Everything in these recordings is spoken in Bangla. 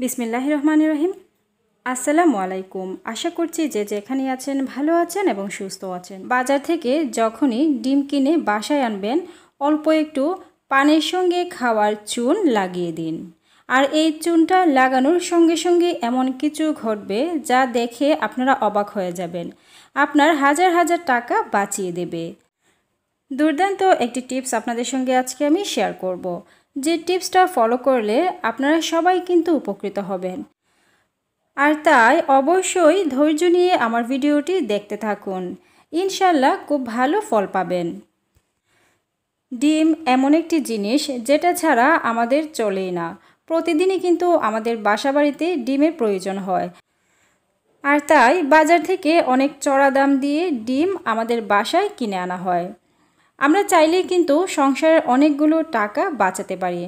বিসমিল্লাহ রহমান রহিম আসসালামু আলাইকুম আশা করছি যে যেখানে আছেন ভালো আছেন এবং সুস্থ আছেন বাজার থেকে যখনই ডিম কিনে বাসায় আনবেন অল্প একটু পানের সঙ্গে খাওয়ার চুন লাগিয়ে দিন আর এই চুনটা লাগানোর সঙ্গে সঙ্গে এমন কিছু ঘটবে যা দেখে আপনারা অবাক হয়ে যাবেন আপনার হাজার হাজার টাকা বাঁচিয়ে দেবে দুর্দান্ত একটি টিপস আপনাদের সঙ্গে আজকে আমি শেয়ার করব। যে টিপসটা ফলো করলে আপনারা সবাই কিন্তু উপকৃত হবেন আর তাই অবশ্যই ধৈর্য নিয়ে আমার ভিডিওটি দেখতে থাকুন ইনশাল্লাহ খুব ভালো ফল পাবেন ডিম এমন একটি জিনিস যেটা ছাড়া আমাদের চলেই না প্রতিদিনই কিন্তু আমাদের বাসা বাড়িতে ডিমের প্রয়োজন হয় আর তাই বাজার থেকে অনেক চড়া দাম দিয়ে ডিম আমাদের বাসায় কিনে আনা হয় আমরা চাইলে কিন্তু সংসারের অনেকগুলো টাকা বাঁচাতে পারি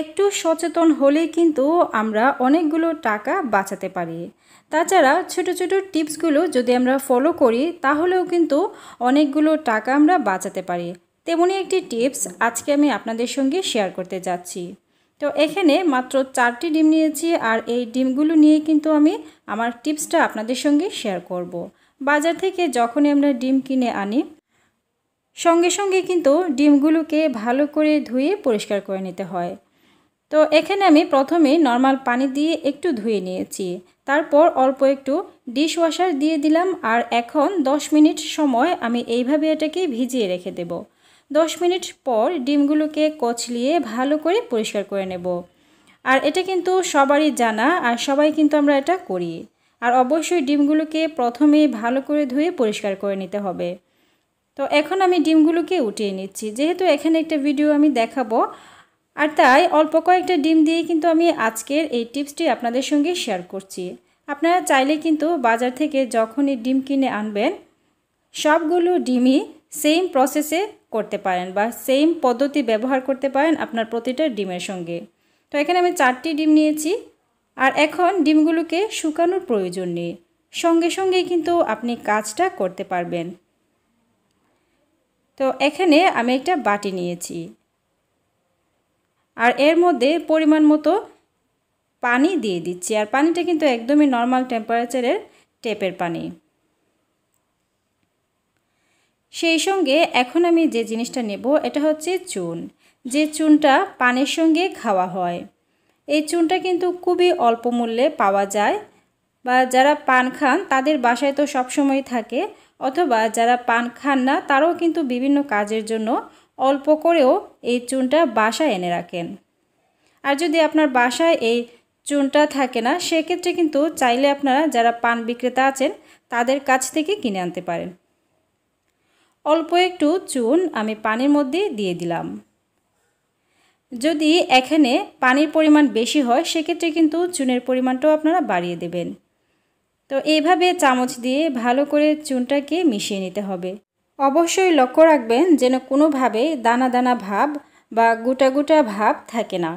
একটু সচেতন হলেই কিন্তু আমরা অনেকগুলো টাকা বাঁচাতে পারি তাছাড়া ছোট ছোট টিপসগুলো যদি আমরা ফলো করি তাহলেও কিন্তু অনেকগুলো টাকা আমরা বাঁচাতে পারি তেমনই একটি টিপস আজকে আমি আপনাদের সঙ্গে শেয়ার করতে যাচ্ছি তো এখানে মাত্র চারটি ডিম নিয়েছি আর এই ডিমগুলো নিয়ে কিন্তু আমি আমার টিপসটা আপনাদের সঙ্গে শেয়ার করব। বাজার থেকে যখনই আমরা ডিম কিনে আনি সঙ্গে সঙ্গে কিন্তু ডিমগুলোকে ভালো করে ধুয়ে পরিষ্কার করে নিতে হয় তো এখানে আমি প্রথমে নর্মাল পানি দিয়ে একটু ধুয়ে নিয়েছি তারপর অল্প একটু ডিশ ওয়াশার দিয়ে দিলাম আর এখন 10 মিনিট সময় আমি এইভাবে এটাকে ভিজিয়ে রেখে দেব 10 মিনিট পর ডিমগুলোকে কচলিয়ে ভালো করে পরিষ্কার করে নেব আর এটা কিন্তু সবারই জানা আর সবাই কিন্তু আমরা এটা করি আর অবশ্যই ডিমগুলোকে প্রথমে ভালো করে ধুয়ে পরিষ্কার করে নিতে হবে তো এখন আমি ডিমগুলোকে উঠিয়ে নিচ্ছি যেহেতু এখানে একটা ভিডিও আমি দেখাবো আর তাই অল্প কয়েকটা ডিম দিয়ে কিন্তু আমি আজকের এই টিপসটি আপনাদের সঙ্গে শেয়ার করছি আপনারা চাইলে কিন্তু বাজার থেকে যখনই ডিম কিনে আনবেন সবগুলো ডিমই সেম প্রসেসে করতে পারেন বা সেম পদ্ধতি ব্যবহার করতে পারেন আপনার প্রতিটা ডিমের সঙ্গে তো এখানে আমি চারটি ডিম নিয়েছি আর এখন ডিমগুলোকে শুকানোর প্রয়োজন নেই সঙ্গে সঙ্গে কিন্তু আপনি কাজটা করতে পারবেন তো এখানে আমি একটা বাটি নিয়েছি আর এর মধ্যে পরিমাণ মতো পানি দিয়ে দিচ্ছি আর পানিটা কিন্তু একদমই নর্মাল টেম্পারেচারের টেপের পানি সেই সঙ্গে এখন আমি যে জিনিসটা নেব এটা হচ্ছে চুন যে চুনটা পানের সঙ্গে খাওয়া হয় এই চুনটা কিন্তু খুবই অল্প মূল্যে পাওয়া যায় বা যারা পান খান তাদের বাসায় তো সবসময় থাকে অথবা যারা পান খান না তারাও কিন্তু বিভিন্ন কাজের জন্য অল্প করেও এই চুনটা বাসায় এনে রাখেন আর যদি আপনার বাসায় এই চুনটা থাকে না সেক্ষেত্রে কিন্তু চাইলে আপনারা যারা পান বিক্রেতা আছেন তাদের কাছ থেকে কিনে আনতে পারেন অল্প একটু চুন আমি পানির মধ্যে দিয়ে দিলাম যদি এখানে পানির পরিমাণ বেশি হয় সেক্ষেত্রে কিন্তু চুনের পরিমাণটাও আপনারা বাড়িয়ে দেবেন তো এইভাবে চামচ দিয়ে ভালো করে চুনটাকে মিশিয়ে নিতে হবে অবশ্যই লক্ষ্য রাখবেন যেন কোনোভাবে দানা দানা ভাব বা গোটা গোটা ভাব থাকে না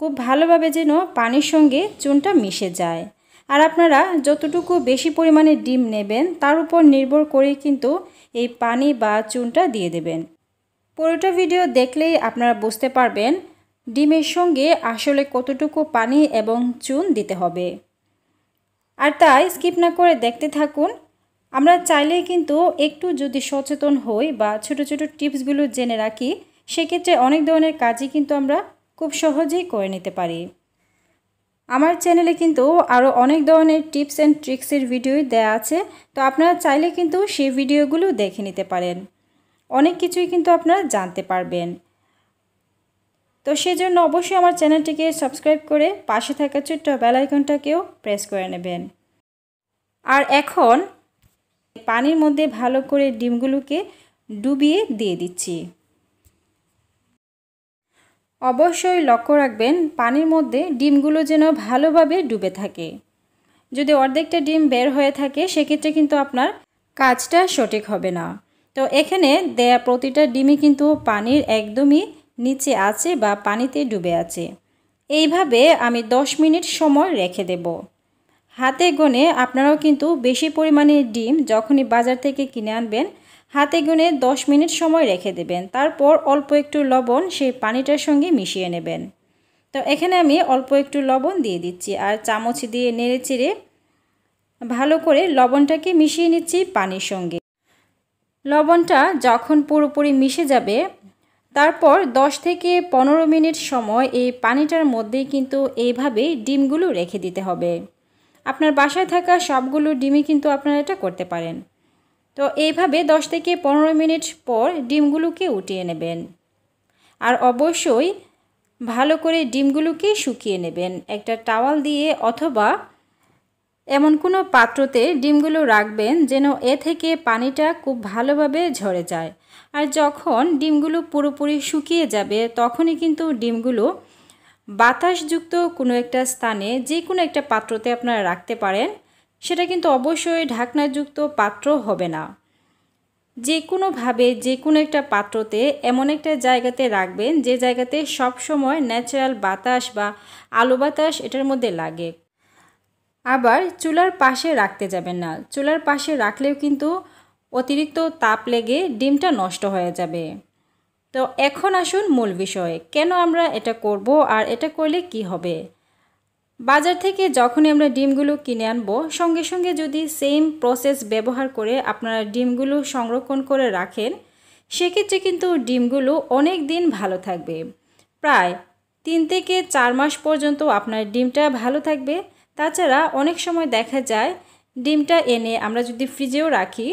খুব ভালোভাবে যেন পানির সঙ্গে চুনটা মিশে যায় আর আপনারা যতটুকু বেশি পরিমাণে ডিম নেবেন তার উপর নির্ভর করে কিন্তু এই পানি বা চুনটা দিয়ে দেবেন পুরোটা ভিডিও দেখলেই আপনারা বুঝতে পারবেন ডিমের সঙ্গে আসলে কতটুকু পানি এবং চুন দিতে হবে আর তাই স্কিপ না করে দেখতে থাকুন আমরা চাইলেই কিন্তু একটু যদি সচেতন হই বা ছোট ছোট টিপসগুলো জেনে রাখি সেক্ষেত্রে অনেক ধরনের কাজই কিন্তু আমরা খুব সহজেই করে নিতে পারি আমার চ্যানেলে কিন্তু আরও অনেক ধরনের টিপস অ্যান্ড ট্রিক্সের ভিডিওই দেয়া আছে তো আপনারা চাইলে কিন্তু সেই ভিডিওগুলো দেখে নিতে পারেন অনেক কিছুই কিন্তু আপনারা জানতে পারবেন তো সেজন্য অবশ্যই আমার চ্যানেলটিকে সাবস্ক্রাইব করে পাশে থাকা ছোট্ট বেলাইকনটাকেও প্রেস করে নেবেন আর এখন পানির মধ্যে ভালো করে ডিমগুলোকে ডুবিয়ে দিয়ে দিচ্ছি অবশ্যই লক্ষ্য রাখবেন পানির মধ্যে ডিমগুলো যেন ভালোভাবে ডুবে থাকে যদি অর্ধেকটা ডিম বের হয়ে থাকে সেক্ষেত্রে কিন্তু আপনার কাজটা সঠিক হবে না তো এখানে দেয়া প্রতিটা ডিমই কিন্তু পানির একদমই নিচে আছে বা পানিতে ডুবে আছে এইভাবে আমি 10 মিনিট সময় রেখে দেব হাতে গুনে আপনারাও কিন্তু বেশি পরিমাণে ডিম যখনই বাজার থেকে কিনে আনবেন হাতে গুনে 10 মিনিট সময় রেখে দেবেন তারপর অল্প একটু লবণ সেই পানিটার সঙ্গে মিশিয়ে নেবেন তো এখানে আমি অল্প একটু লবণ দিয়ে দিচ্ছি আর চামচ দিয়ে নেড়ে চেড়ে ভালো করে লবণটাকে মিশিয়ে নিচ্ছি পানির সঙ্গে লবণটা যখন পুরোপুরি মিশে যাবে তারপর 10 থেকে পনেরো মিনিট সময় এই পানিটার মধ্যে কিন্তু এইভাবে ডিমগুলো রেখে দিতে হবে আপনার বাসায় থাকা সবগুলো ডিমই কিন্তু আপনারা এটা করতে পারেন তো এইভাবে 10 থেকে পনেরো মিনিট পর ডিমগুলোকে উঠিয়ে নেবেন আর অবশ্যই ভালো করে ডিমগুলোকে শুকিয়ে নেবেন একটা টাওয়াল দিয়ে অথবা এমন কোনো পাত্রতে ডিমগুলো রাখবেন যেন এ থেকে পানিটা খুব ভালোভাবে ঝরে যায় আর যখন ডিমগুলো পুরোপুরি শুকিয়ে যাবে তখনই কিন্তু ডিমগুলো বাতাসযুক্ত কোনো একটা স্থানে যে কোনো একটা পাত্রতে আপনারা রাখতে পারেন সেটা কিন্তু অবশ্যই ঢাকনাযুক্ত পাত্র হবে না যে কোনোভাবে যে কোনো একটা পাত্রতে এমন একটা জায়গাতে রাখবেন যে জায়গাতে সবসময় ন্যাচারাল বাতাস বা আলো বাতাস এটার মধ্যে লাগে আবার চুলার পাশে রাখতে যাবেন না চুলার পাশে রাখলেও কিন্তু অতিরিক্ত তাপ লেগে ডিমটা নষ্ট হয়ে যাবে তো এখন আসুন মূল বিষয়ে কেন আমরা এটা করব আর এটা করলে কি হবে বাজার থেকে যখনই আমরা ডিমগুলো কিনে আনবো সঙ্গে সঙ্গে যদি সেম প্রসেস ব্যবহার করে আপনারা ডিমগুলো সংরক্ষণ করে রাখেন সেক্ষেত্রে কিন্তু ডিমগুলো অনেক দিন ভালো থাকবে প্রায় তিন থেকে চার মাস পর্যন্ত আপনার ডিমটা ভালো থাকবে তাছাড়া অনেক সময় দেখা যায় ডিমটা এনে আমরা যদি ফ্রিজেও রাখি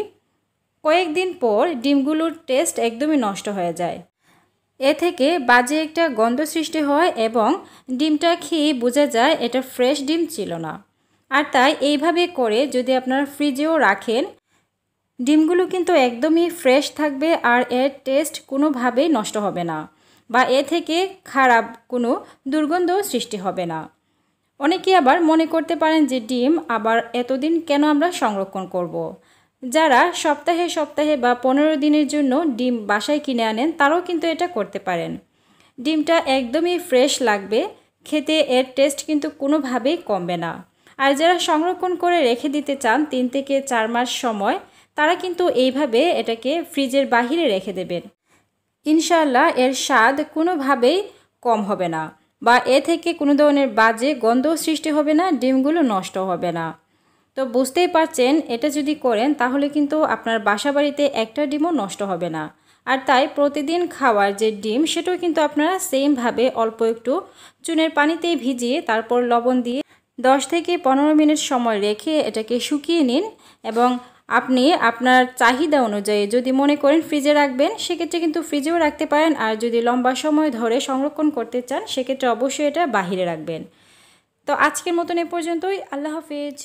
কয়েকদিন পর ডিমগুলোর টেস্ট একদমই নষ্ট হয়ে যায় এ থেকে বাজে একটা গন্ধ সৃষ্টি হয় এবং ডিমটা খেয়ে বোঝা যায় এটা ফ্রেশ ডিম ছিল না আর তাই এইভাবে করে যদি আপনারা ফ্রিজেও রাখেন ডিমগুলো কিন্তু একদমই ফ্রেশ থাকবে আর এর টেস্ট কোনোভাবেই নষ্ট হবে না বা এ থেকে খারাপ কোনো দুর্গন্ধ সৃষ্টি হবে না অনেকে আবার মনে করতে পারেন যে ডিম আবার এতদিন কেন আমরা সংরক্ষণ করব। যারা সপ্তাহে সপ্তাহে বা পনেরো দিনের জন্য ডিম বাসায় কিনে আনেন তারাও কিন্তু এটা করতে পারেন ডিমটা একদমই ফ্রেশ লাগবে খেতে এর টেস্ট কিন্তু কোনোভাবেই কমবে না আর যারা সংরক্ষণ করে রেখে দিতে চান তিন থেকে চার মাস সময় তারা কিন্তু এইভাবে এটাকে ফ্রিজের বাহিরে রেখে দেবেন ইনশাল্লাহ এর স্বাদ কোনোভাবেই কম হবে না বা এ থেকে কোনো ধরনের বাজে গন্ধ সৃষ্টি হবে না ডিমগুলো নষ্ট হবে না তো বুঝতেই পারছেন এটা যদি করেন তাহলে কিন্তু আপনার বাসা বাড়িতে একটা ডিমও নষ্ট হবে না আর তাই প্রতিদিন খাওয়ার যে ডিম সেটাও কিন্তু আপনারা সেমভাবে অল্প একটু চুনের পানিতেই ভিজিয়ে তারপর লবণ দিয়ে দশ থেকে পনেরো মিনিট সময় রেখে এটাকে শুকিয়ে নিন এবং আপনি আপনার চাহিদা অনুযায়ী যদি মনে করেন ফ্রিজে রাখবেন সেক্ষেত্রে কিন্তু ফ্রিজেও রাখতে পারেন আর যদি লম্বা সময় ধরে সংরক্ষণ করতে চান সেক্ষেত্রে অবশ্যই এটা বাহিরে রাখবেন তো আজকের মতন এ পর্যন্তই আল্লাহ হাফিজ